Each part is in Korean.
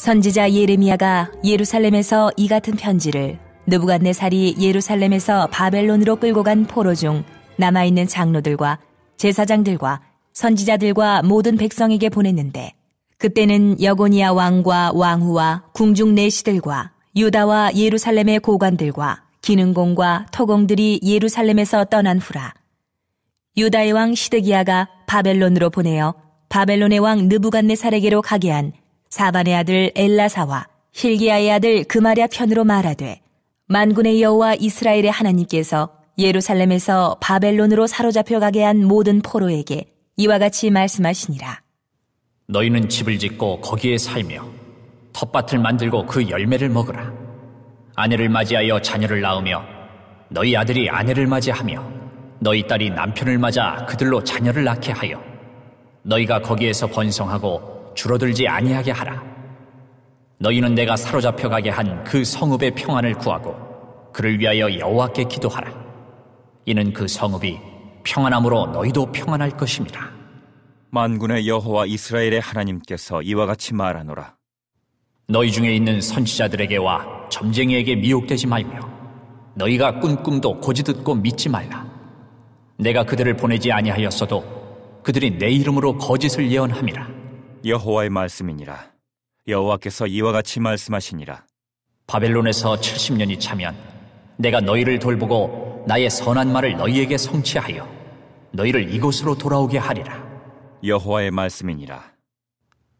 선지자 예레미야가 예루살렘에서 이 같은 편지를 느부갓네 살이 예루살렘에서 바벨론으로 끌고 간 포로 중 남아있는 장로들과 제사장들과 선지자들과 모든 백성에게 보냈는데 그때는 여고니아 왕과 왕후와 궁중 내시들과 유다와 예루살렘의 고관들과 기능공과 토공들이 예루살렘에서 떠난 후라 유다의 왕 시드기야가 바벨론으로 보내어 바벨론의 왕 느부갓네살에게로 가게 한 사반의 아들 엘라사와 힐기야의 아들 그마랴 편으로 말하되 만군의 여호와 이스라엘의 하나님께서 예루살렘에서 바벨론으로 사로잡혀 가게 한 모든 포로에게 이와 같이 말씀하시니라. 너희는 집을 짓고 거기에 살며 텃밭을 만들고 그 열매를 먹으라. 아내를 맞이하여 자녀를 낳으며 너희 아들이 아내를 맞이하며 너희 딸이 남편을 맞아 그들로 자녀를 낳게 하여 너희가 거기에서 번성하고 줄어들지 아니하게 하라. 너희는 내가 사로잡혀 가게 한 그 성읍의 평안을 구하고 그를 위하여 여호와께 기도하라. 이는 그 성읍이 평안함으로 너희도 평안할 것입니다. 만군의 여호와 이스라엘의 하나님께서 이와 같이 말하노라. 너희 중에 있는 선지자들에게와 점쟁이에게 미혹되지 말며 너희가 꾼 꿈도 고지 듣고 믿지 말라. 내가 그들을 보내지 아니하였어도 그들이 내 이름으로 거짓을 예언함이라. 여호와의 말씀이니라. 여호와께서 이와 같이 말씀하시니라. 바벨론에서 70년이 차면 내가 너희를 돌보고 나의 선한 말을 너희에게 성취하여 너희를 이곳으로 돌아오게 하리라. 여호와의 말씀이니라.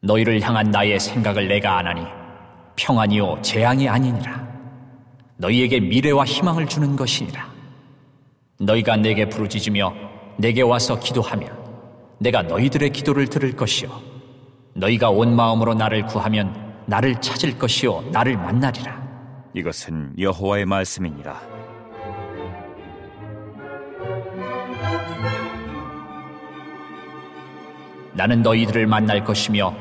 너희를 향한 나의 생각을 내가 안하니 평안이요 재앙이 아니니라. 너희에게 미래와 희망을 주는 것이니라. 너희가 내게 부르짖으며 내게 와서 기도하면 내가 너희들의 기도를 들을 것이요 너희가 온 마음으로 나를 구하면 나를 찾을 것이요 나를 만나리라. 이것은 여호와의 말씀이니라. 나는 너희들을 만날 것이며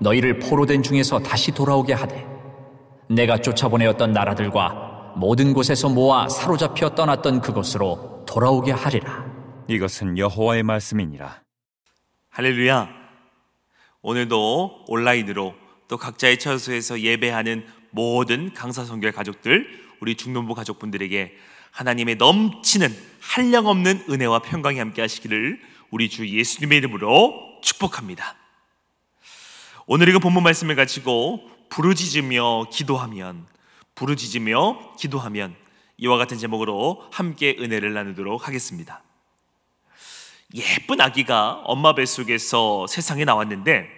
너희를 포로된 중에서 다시 돌아오게 하되 내가 쫓아보내었던 나라들과 모든 곳에서 모아 사로잡혀 떠났던 그곳으로 돌아오게 하리라. 이것은 여호와의 말씀이니라. 할렐루야. 오늘도 온라인으로 또 각자의 처소에서 예배하는 모든 강사선결 가족들, 우리 중년부 가족분들에게 하나님의 넘치는 한량 없는 은혜와 평강이 함께 하시기를 우리 주 예수님의 이름으로 축복합니다. 오늘 읽은 본문 말씀을 가지고 부르짖으며 기도하면 부르짖으며 기도하면 이와 같은 제목으로 함께 은혜를 나누도록 하겠습니다. 예쁜 아기가 엄마 뱃속에서 세상에 나왔는데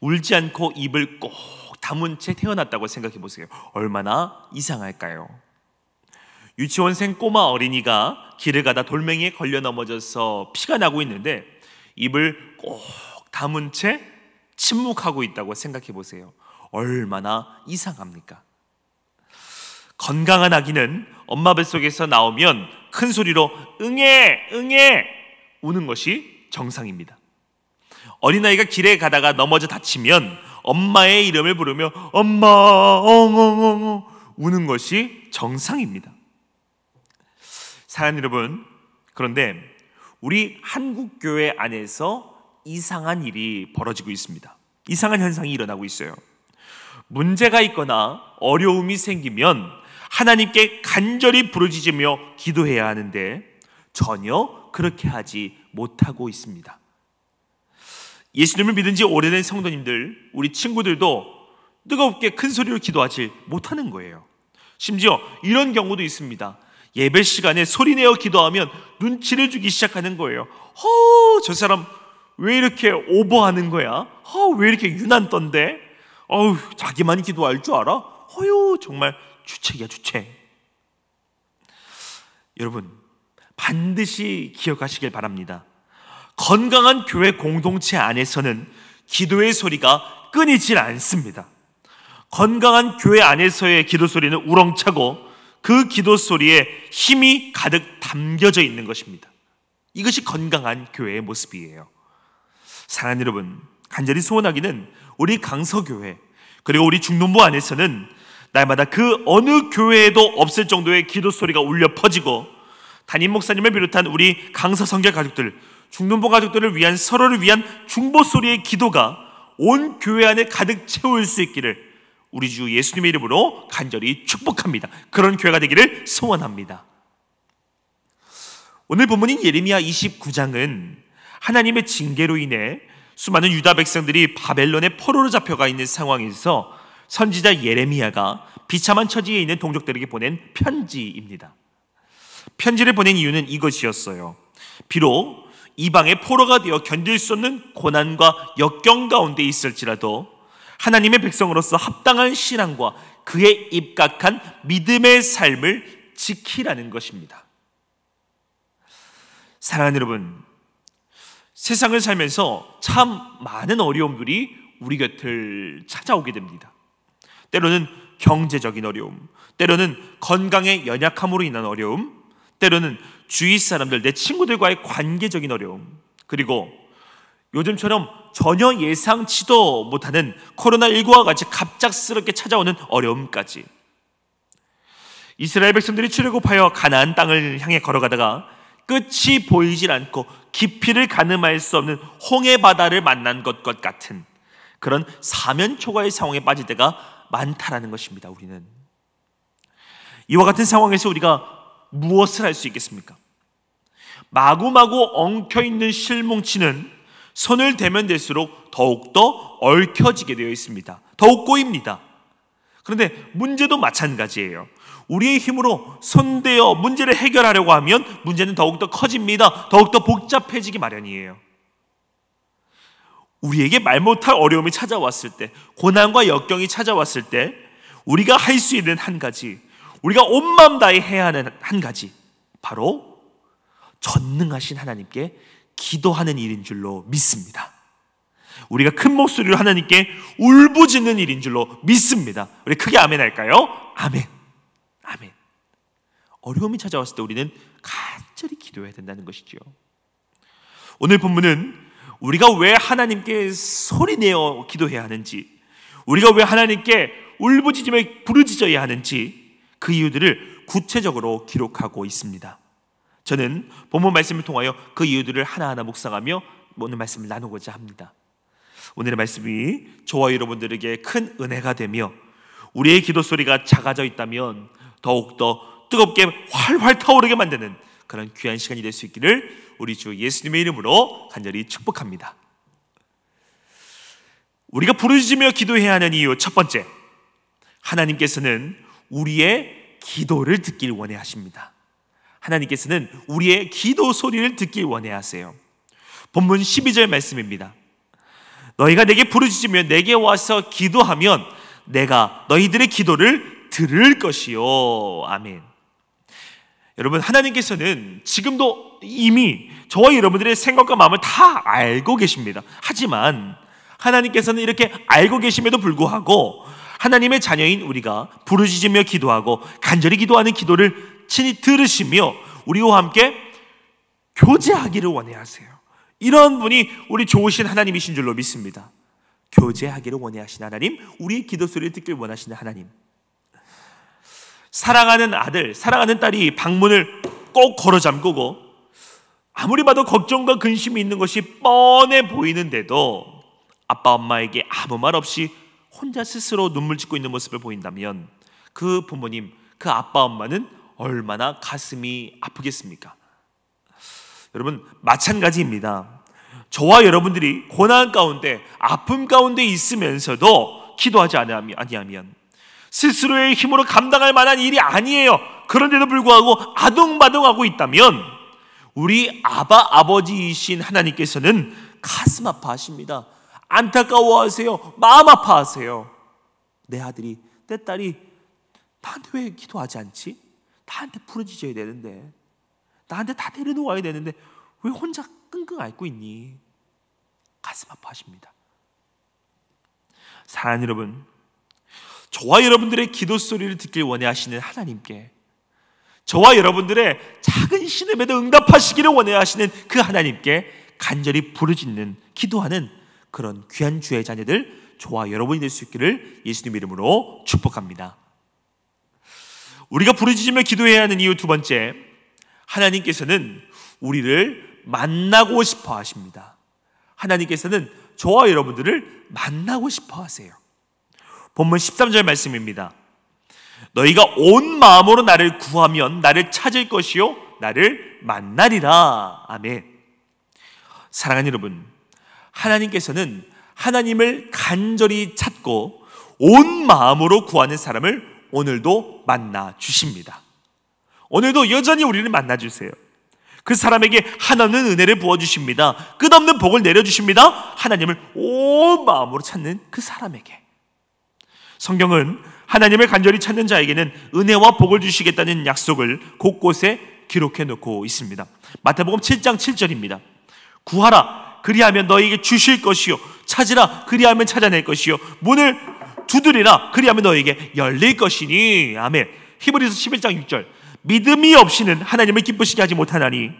울지 않고 입을 꼭 다문 채 태어났다고 생각해 보세요. 얼마나 이상할까요? 유치원생 꼬마 어린이가 길을 가다 돌멩이에 걸려 넘어져서 피가 나고 있는데 입을 꼭 다문 채 침묵하고 있다고 생각해 보세요. 얼마나 이상합니까? 건강한 아기는 엄마 뱃속에서 나오면 큰 소리로 응애, 응애 우는 것이 정상입니다. 어린아이가 길에 가다가 넘어져 다치면 엄마의 이름을 부르며 엄마 엉엉엉 우는 것이 정상입니다. 사랑 여러분, 그런데 우리 한국 교회 안에서 이상한 일이 벌어지고 있습니다. 이상한 현상이 일어나고 있어요. 문제가 있거나 어려움이 생기면 하나님께 간절히 부르짖으며 기도해야 하는데 전혀 그렇게 하지 못하고 있습니다. 예수님을 믿은 지 오래된 성도님들, 우리 친구들도 뜨겁게 큰 소리로 기도하지 못하는 거예요. 심지어 이런 경우도 있습니다. 예배 시간에 소리내어 기도하면 눈치를 주기 시작하는 거예요. 허, 저 사람 왜 이렇게 오버하는 거야? 허, 왜 이렇게 유난 떤데? 어우, 자기만 기도할 줄 알아? 허유, 정말 주책이야, 주책. 여러분, 반드시 기억하시길 바랍니다. 건강한 교회 공동체 안에서는 기도의 소리가 끊이질 않습니다. 건강한 교회 안에서의 기도 소리는 우렁차고 그 기도 소리에 힘이 가득 담겨져 있는 것입니다. 이것이 건강한 교회의 모습이에요. 사랑하는 여러분, 간절히 소원하기는 우리 강서교회 그리고 우리 중동부 안에서는 날마다 그 어느 교회에도 없을 정도의 기도 소리가 울려 퍼지고 담임 목사님을 비롯한 우리 강서 성교 가족들, 중등부 가족들을 위한 서로를 위한 중보 소리의 기도가 온 교회 안에 가득 채울 수 있기를 우리 주 예수님의 이름으로 간절히 축복합니다. 그런 교회가 되기를 소원합니다. 오늘 본문인 예레미야 29장은 하나님의 징계로 인해 수많은 유다 백성들이 바벨론의 포로로 잡혀가 있는 상황에서 선지자 예레미야가 비참한 처지에 있는 동족들에게 보낸 편지입니다. 편지를 보낸 이유는 이것이었어요. 비록 이방의 포로가 되어 견딜 수 없는 고난과 역경 가운데 있을지라도 하나님의 백성으로서 합당한 신앙과 그에 입각한 믿음의 삶을 지키라는 것입니다. 사랑하는 여러분, 세상을 살면서 참 많은 어려움들이 우리 곁을 찾아오게 됩니다. 때로는 경제적인 어려움, 때로는 건강의 연약함으로 인한 어려움, 때로는 주위 사람들, 내 친구들과의 관계적인 어려움, 그리고 요즘처럼 전혀 예상치도 못하는 코로나19와 같이 갑작스럽게 찾아오는 어려움까지. 이스라엘 백성들이 출애굽하여 가나안 땅을 향해 걸어가다가 끝이 보이질 않고 깊이를 가늠할 수 없는 홍해 바다를 만난 것 같은 그런 사면초과의 상황에 빠질 때가 많다라는 것입니다. 우리는 이와 같은 상황에서 우리가 무엇을 할 수 있겠습니까? 마구마구 엉켜있는 실뭉치는 손을 대면 될수록 더욱더 얽혀지게 되어 있습니다. 더욱 꼬입니다. 그런데 문제도 마찬가지예요. 우리의 힘으로 손대어 문제를 해결하려고 하면 문제는 더욱더 커집니다. 더욱더 복잡해지기 마련이에요. 우리에게 말 못할 어려움이 찾아왔을 때, 고난과 역경이 찾아왔을 때, 우리가 할 수 있는 한 가지, 우리가 온 마음 다해 해야 하는 한 가지 바로 전능하신 하나님께 기도하는 일인 줄로 믿습니다. 우리가 큰 목소리로 하나님께 울부짖는 일인 줄로 믿습니다. 우리 크게 아멘 할까요? 아멘. 아멘. 어려움이 찾아왔을 때 우리는 간절히 기도해야 된다는 것이지요. 오늘 본문은 우리가 왜 하나님께 소리내어 기도해야 하는지, 우리가 왜 하나님께 울부짖음에 부르짖어야 하는지 그 이유들을 구체적으로 기록하고 있습니다. 저는 본문 말씀을 통하여 그 이유들을 하나하나 묵상하며 오늘 말씀을 나누고자 합니다. 오늘의 말씀이 저와 여러분들에게 큰 은혜가 되며 우리의 기도 소리가 작아져 있다면 더욱더 뜨겁게 활활 타오르게 만드는 그런 귀한 시간이 될 수 있기를 우리 주 예수님의 이름으로 간절히 축복합니다. 우리가 부르짖으며 기도해야 하는 이유 첫 번째 하나님께서는 우리의 기도를 듣길 원해 하십니다. 하나님께서는 우리의 기도 소리를 듣길 원해 하세요. 본문 12절 말씀입니다. 너희가 내게 부르짖으며 내게 와서 기도하면 내가 너희들의 기도를 들을 것이요. 아멘. 여러분 하나님께서는 지금도 이미 저와 여러분들의 생각과 마음을 다 알고 계십니다. 하지만 하나님께서는 이렇게 알고 계심에도 불구하고 하나님의 자녀인 우리가 부르짖으며 기도하고 간절히 기도하는 기도를 친히 들으시며 우리와 함께 교제하기를 원해 하세요. 이런 분이 우리 좋으신 하나님이신 줄로 믿습니다. 교제하기를 원해 하신 하나님, 우리의 기도 소리를 듣길 원하시는 하나님. 사랑하는 아들, 사랑하는 딸이 방문을 꼭 걸어 잠그고 아무리 봐도 걱정과 근심이 있는 것이 뻔해 보이는데도 아빠 엄마에게 아무 말 없이 혼자 스스로 눈물 짓고 있는 모습을 보인다면 그 부모님, 그 아빠 엄마는 얼마나 가슴이 아프겠습니까? 여러분 마찬가지입니다. 저와 여러분들이 고난 가운데 아픔 가운데 있으면서도 기도하지 아니하면 스스로의 힘으로 감당할 만한 일이 아니에요. 그런데도 불구하고 아둥바둥하고 있다면 우리 아바 아버지이신 하나님께서는 가슴 아파하십니다. 안타까워하세요. 마음 아파하세요. 내 아들이, 내 딸이 나한테 왜 기도하지 않지? 나한테 부르짖어야 되는데, 나한테 다 데려놓아야 되는데 왜 혼자 끙끙 앓고 있니? 가슴 아파하십니다. 사랑 여러분, 저와 여러분들의 기도 소리를 듣길 원해 하시는 하나님께 저와 여러분들의 작은 신음에도 응답하시기를 원해 하시는 그 하나님께 간절히 부르짖는 기도하는 그런 귀한 주의 자녀들 좋아 여러분이 될 수 있기를 예수님 이름으로 축복합니다. 우리가 부르짖으며 기도해야 하는 이유 두 번째, 하나님께서는 우리를 만나고 싶어 하십니다. 하나님께서는 저와 여러분들을 만나고 싶어 하세요. 본문 13절 말씀입니다. 너희가 온 마음으로 나를 구하면 나를 찾을 것이요 나를 만나리라. 아멘. 사랑하는 여러분, 하나님께서는 하나님을 간절히 찾고 온 마음으로 구하는 사람을 오늘도 만나 주십니다. 오늘도 여전히 우리를 만나 주세요. 그 사람에게 하나는 은혜를 부어 주십니다. 끝없는 복을 내려 주십니다. 하나님을 온 마음으로 찾는 그 사람에게. 성경은 하나님을 간절히 찾는 자에게는 은혜와 복을 주시겠다는 약속을 곳곳에 기록해 놓고 있습니다. 마태복음 7장 7절입니다. 구하라 그리하면 너에게 주실 것이요 찾으라 그리하면 찾아낼 것이요 문을 두드리라 그리하면 너에게 열릴 것이니 아멘. 히브리서 11장 6절 믿음이 없이는 하나님을 기쁘시게 하지 못하나니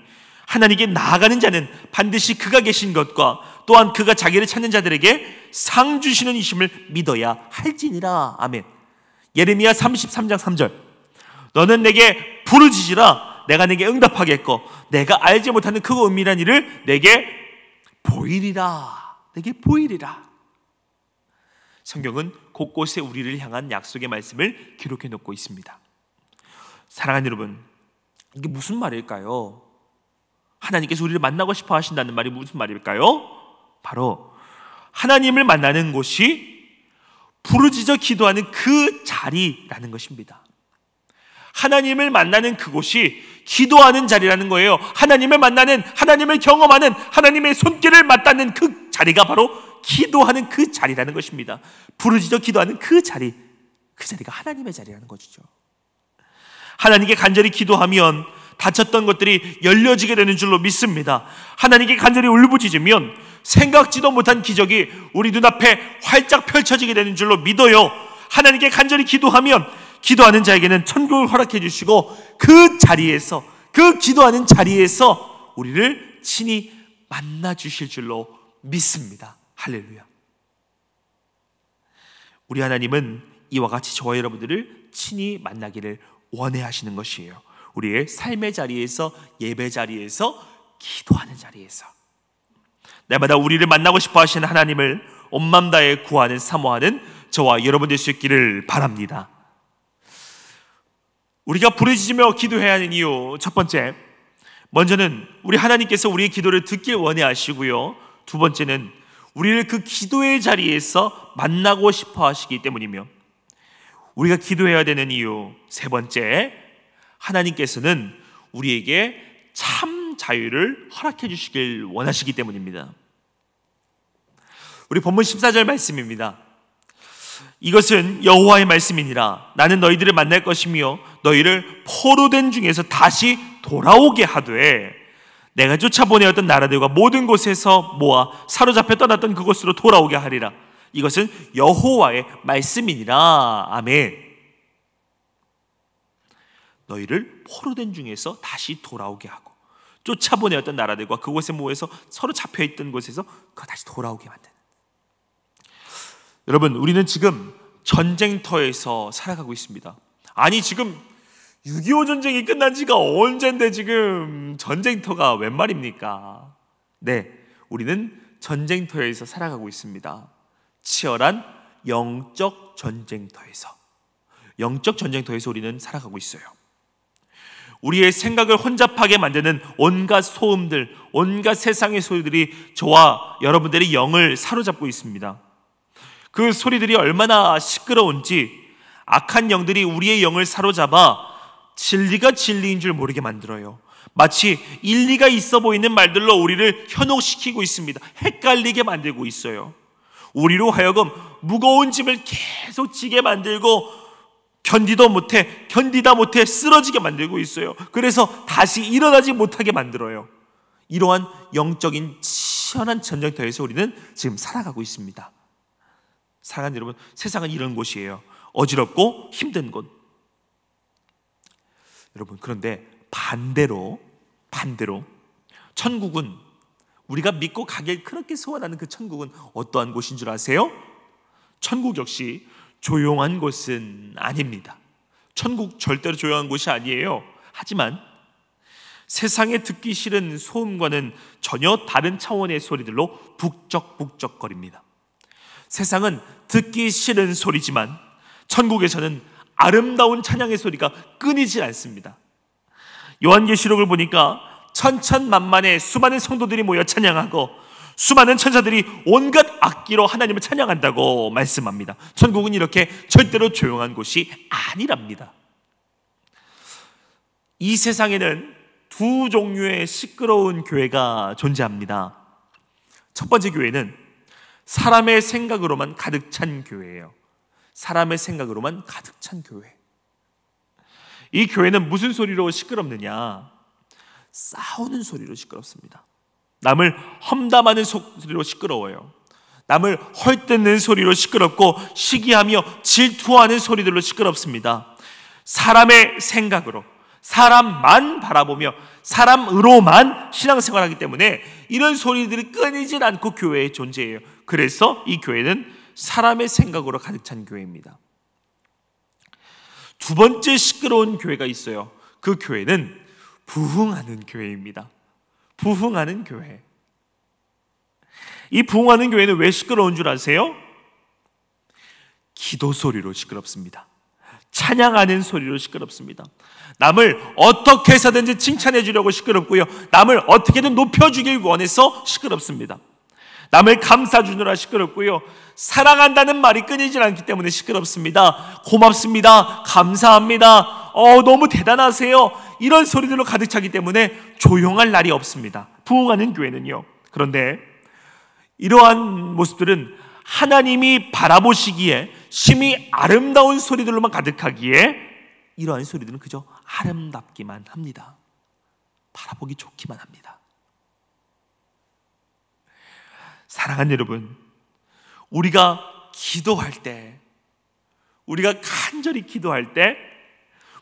하나님께 나아가는 자는 반드시 그가 계신 것과 또한 그가 자기를 찾는 자들에게 상 주시는 이심을 믿어야 할지니라. 아멘. 예레미야 33장 3절. 너는 내게 부르짖으라 내가 내게 응답하겠고 내가 알지 못하는 크고 그 은밀한 일을 내게 보이리라. 내게 보이리라. 성경은 곳곳에 우리를 향한 약속의 말씀을 기록해 놓고 있습니다. 사랑하는 여러분, 이게 무슨 말일까요? 하나님께서 우리를 만나고 싶어 하신다는 말이 무슨 말일까요? 바로 하나님을 만나는 곳이 부르짖어 기도하는 그 자리라는 것입니다. 하나님을 만나는 그곳이 기도하는 자리라는 거예요. 하나님을 만나는, 하나님을 경험하는, 하나님의 손길을 맞닿는 그 자리가 바로 기도하는 그 자리라는 것입니다. 부르짖어 기도하는 그 자리, 그 자리가 하나님의 자리라는 것이죠. 하나님께 간절히 기도하면 다쳤던 것들이 열려지게 되는 줄로 믿습니다. 하나님께 간절히 울부짖으면 생각지도 못한 기적이 우리 눈앞에 활짝 펼쳐지게 되는 줄로 믿어요. 하나님께 간절히 기도하면 기도하는 자에게는 천국을 허락해 주시고 그 자리에서 그 기도하는 자리에서 우리를 친히 만나 주실 줄로 믿습니다. 할렐루야. 우리 하나님은 이와 같이 저와 여러분들을 친히 만나기를 원해 하시는 것이에요. 우리의 삶의 자리에서 예배 자리에서 기도하는 자리에서 날마다 우리를 만나고 싶어 하시는 하나님을 온맘 다해 구하는 사모하는 저와 여러분 될수 있기를 바랍니다. 우리가 부르짖으며 기도해야 하는 이유 첫 번째 먼저는 우리 하나님께서 우리의 기도를 듣길 원해 하시고요. 두 번째는 우리를 그 기도의 자리에서 만나고 싶어 하시기 때문이며 우리가 기도해야 되는 이유 세 번째 하나님께서는 우리에게 참 자유를 허락해 주시길 원하시기 때문입니다. 우리 본문 14절 말씀입니다. 이것은 여호와의 말씀이니라 나는 너희들을 만날 것이며 너희를 포로된 중에서 다시 돌아오게 하되 내가 쫓아보내었던 나라들과 모든 곳에서 모아 사로잡혀 떠났던 그곳으로 돌아오게 하리라. 이것은 여호와의 말씀이니라. 아멘. 너희를 포로된 중에서 다시 돌아오게 하고 쫓아보내었던 나라들과 그곳에 모여서 서로 잡혀 있던 곳에서 그 다시 돌아오게 만든. 여러분, 우리는 지금 전쟁터에서 살아가고 있습니다. 아니 지금 6.25 전쟁이 끝난 지가 언젠데 지금 전쟁터가 웬 말입니까? 네, 우리는 전쟁터에서 살아가고 있습니다. 치열한 영적 전쟁터에서. 영적 전쟁터에서 우리는 살아가고 있어요. 우리의 생각을 혼잡하게 만드는 온갖 소음들, 온갖 세상의 소리들이 저와 여러분들의 영을 사로잡고 있습니다. 그 소리들이 얼마나 시끄러운지 악한 영들이 우리의 영을 사로잡아 진리가 진리인 줄 모르게 만들어요. 마치 일리가 있어 보이는 말들로 우리를 현혹시키고 있습니다. 헷갈리게 만들고 있어요. 우리로 하여금 무거운 짐을 계속 지게 만들고 견디도 못해, 견디다 못해 쓰러지게 만들고 있어요. 그래서 다시 일어나지 못하게 만들어요. 이러한 영적인 치열한 전쟁터에서 우리는 지금 살아가고 있습니다. 사랑하는 여러분, 세상은 이런 곳이에요. 어지럽고 힘든 곳, 여러분, 그런데 반대로, 반대로, 천국은 우리가 믿고 가길 그렇게 소원하는 그 천국은 어떠한 곳인 줄 아세요? 천국 역시 조용한 곳은 아닙니다. 천국 절대로 조용한 곳이 아니에요. 하지만 세상에 듣기 싫은 소음과는 전혀 다른 차원의 소리들로 북적북적거립니다. 세상은 듣기 싫은 소리지만 천국에서는 아름다운 찬양의 소리가 끊이질 않습니다. 요한계시록을 보니까 천천만만의 수많은 성도들이 모여 찬양하고 수많은 천사들이 온갖 악기로 하나님을 찬양한다고 말씀합니다. 천국은 이렇게 절대로 조용한 곳이 아니랍니다. 이 세상에는 두 종류의 시끄러운 교회가 존재합니다. 첫 번째 교회는 사람의 생각으로만 가득 찬 교회예요. 사람의 생각으로만 가득 찬 교회. 이 교회는 무슨 소리로 시끄럽느냐? 싸우는 소리로 시끄럽습니다. 남을 험담하는 소리로 시끄러워요. 남을 헐뜯는 소리로 시끄럽고 시기하며 질투하는 소리들로 시끄럽습니다. 사람의 생각으로 사람만 바라보며 사람으로만 신앙생활하기 때문에 이런 소리들이 끊이질 않고 교회의 존재예요. 그래서 이 교회는 사람의 생각으로 가득 찬 교회입니다. 두 번째 시끄러운 교회가 있어요. 그 교회는 부흥하는 교회입니다. 부흥하는 교회. 이 부흥하는 교회는 왜 시끄러운 줄 아세요? 기도 소리로 시끄럽습니다. 찬양하는 소리로 시끄럽습니다. 남을 어떻게 해서든지 칭찬해 주려고 시끄럽고요. 남을 어떻게든 높여 주길 원해서 시끄럽습니다. 남을 감사주느라 시끄럽고요. 사랑한다는 말이 끊이질 않기 때문에 시끄럽습니다. 고맙습니다. 감사합니다. 어, 너무 대단하세요. 이런 소리들로 가득 차기 때문에 조용할 날이 없습니다. 부흥하는 교회는요. 그런데 이러한 모습들은 하나님이 바라보시기에 심히 아름다운 소리들로만 가득하기에 이러한 소리들은 그저 아름답기만 합니다. 바라보기 좋기만 합니다. 사랑하는 여러분, 우리가 기도할 때, 우리가 간절히 기도할 때,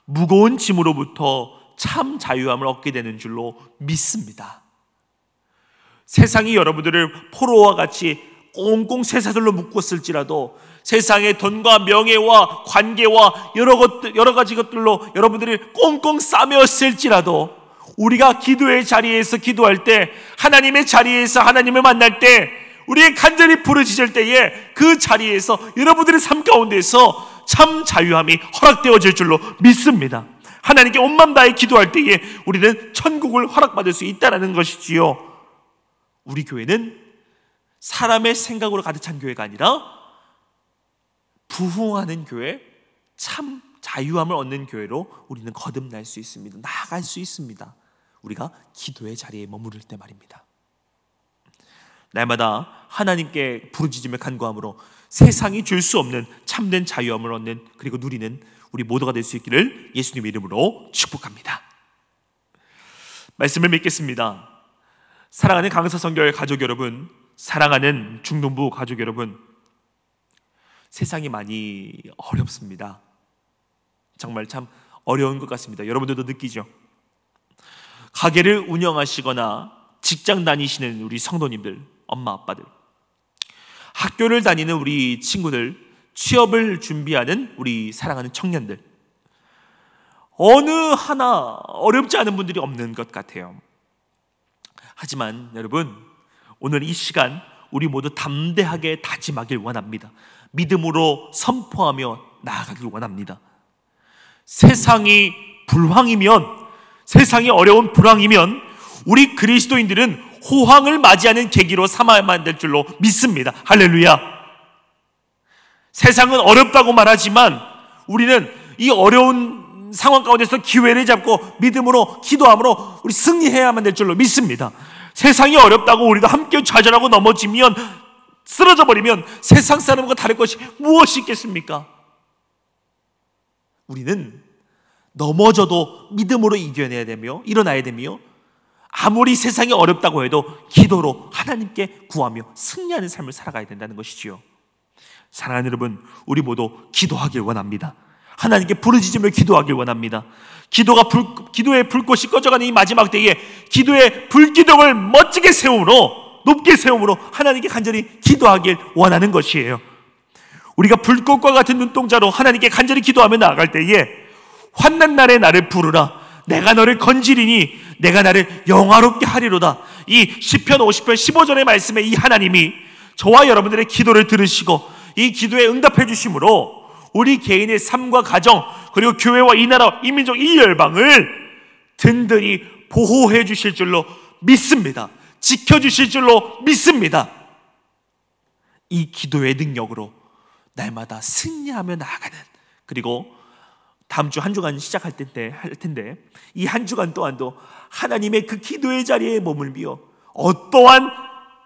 무거운 짐으로부터 참 자유함을 얻게 되는 줄로 믿습니다. 세상이 여러분들을 포로와 같이 꽁꽁 세사들로 묶었을지라도 세상의 돈과 명예와 관계와 여러 것 여러 가지 것들로 여러분들을 꽁꽁 싸매었을지라도 우리가 기도의 자리에서 기도할 때 하나님의 자리에서 하나님을 만날 때 우리의 간절히 부르짖을 때에 그 자리에서 여러분들의 삶 가운데서 참 자유함이 허락되어질 줄로 믿습니다. 하나님께 온맘 다해 기도할 때에 우리는 천국을 허락받을 수 있다라는 것이지요. 우리 교회는 사람의 생각으로 가득 찬 교회가 아니라 부흥하는 교회, 참 자유함을 얻는 교회로 우리는 거듭날 수 있습니다. 나아갈 수 있습니다. 우리가 기도의 자리에 머무를 때 말입니다. 날마다 하나님께 부르짖음며 간구함으로 세상이 줄 수 없는 참된 자유함을 얻는 그리고 누리는 우리 모두가 될 수 있기를 예수님의 이름으로 축복합니다. 말씀을 맺겠습니다. 사랑하는 강사성결 가족 여러분, 사랑하는 중동부 가족 여러분, 세상이 많이 어렵습니다. 정말 참 어려운 것 같습니다. 여러분들도 느끼죠? 가게를 운영하시거나 직장 다니시는 우리 성도님들, 엄마 아빠들, 학교를 다니는 우리 친구들, 취업을 준비하는 우리 사랑하는 청년들. 어느 하나 어렵지 않은 분들이 없는 것 같아요. 하지만 여러분, 오늘 이 시간 우리 모두 담대하게 다짐하길 원합니다. 믿음으로 선포하며 나아가길 원합니다. 세상이 불황이면, 세상이 어려운 불황이면, 우리 그리스도인들은 호황을 맞이하는 계기로 삼아야만 될 줄로 믿습니다. 할렐루야. 세상은 어렵다고 말하지만 우리는 이 어려운 상황 가운데서 기회를 잡고 믿음으로 기도함으로 우리 승리해야만 될 줄로 믿습니다. 세상이 어렵다고 우리도 함께 좌절하고 넘어지면 쓰러져 버리면 세상 사람과 다를 것이 무엇이 있겠습니까? 우리는 넘어져도 믿음으로 이겨내야 되며 일어나야 되며 아무리 세상이 어렵다고 해도 기도로 하나님께 구하며 승리하는 삶을 살아가야 된다는 것이지요. 사랑하는 여러분, 우리 모두 기도하길 원합니다. 하나님께 부르짖으며 기도하길 원합니다. 기도가 불, 기도의 불꽃이 꺼져가는 이 마지막 때에 기도의 불기둥을 멋지게 세움으로 높게 세움으로 하나님께 간절히 기도하길 원하는 것이에요. 우리가 불꽃과 같은 눈동자로 하나님께 간절히 기도하며 나아갈 때에 환난 날에 나를 부르라. 내가 너를 건지리니 내가 나를 영화롭게 하리로다. 이 10편 50편 15절의 말씀에 이 하나님이 저와 여러분들의 기도를 들으시고 이 기도에 응답해 주심으로 우리 개인의 삶과 가정 그리고 교회와 이 나라 이 민족 이 열방을 든든히 보호해 주실 줄로 믿습니다. 지켜 주실 줄로 믿습니다. 이 기도의 능력으로 날마다 승리하며 나아가는 그리고 다음 주 한 주간 시작할 텐데 할 텐데 이 한 주간 또한도 하나님의 그 기도의 자리에 머물며 어떠한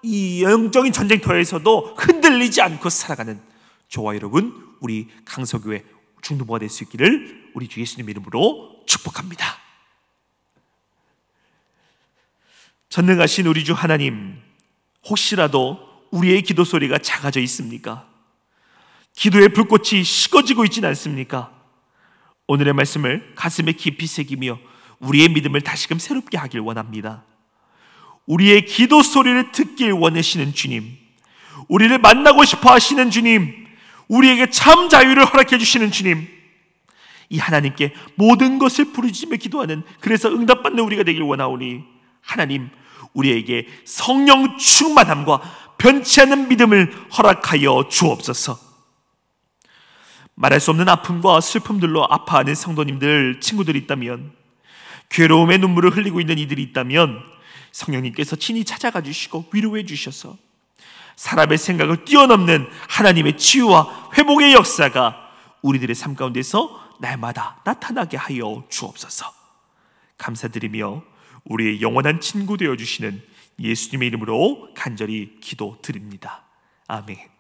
이 영적인 전쟁터에서도 흔들리지 않고 살아가는 저와 여러분 우리 강서교회 중도부가 될 수 있기를 우리 주 예수님 이름으로 축복합니다. 전능하신 우리 주 하나님 혹시라도 우리의 기도 소리가 작아져 있습니까? 기도의 불꽃이 식어지고 있진 않습니까? 오늘의 말씀을 가슴에 깊이 새기며 우리의 믿음을 다시금 새롭게 하길 원합니다. 우리의 기도 소리를 듣길 원하시는 주님, 우리를 만나고 싶어 하시는 주님, 우리에게 참 자유를 허락해 주시는 주님, 이 하나님께 모든 것을 부르짖며 기도하는 그래서 응답받는 우리가 되길 원하오니 하나님 우리에게 성령 충만함과 변치 않는 믿음을 허락하여 주옵소서. 말할 수 없는 아픔과 슬픔들로 아파하는 성도님들 친구들이 있다면 괴로움의 눈물을 흘리고 있는 이들이 있다면 성령님께서 친히 찾아가 주시고 위로해 주셔서 사람의 생각을 뛰어넘는 하나님의 치유와 회복의 역사가 우리들의 삶 가운데서 날마다 나타나게 하여 주옵소서. 감사드리며 우리의 영원한 친구 되어 주시는 예수님의 이름으로 간절히 기도드립니다. 아멘.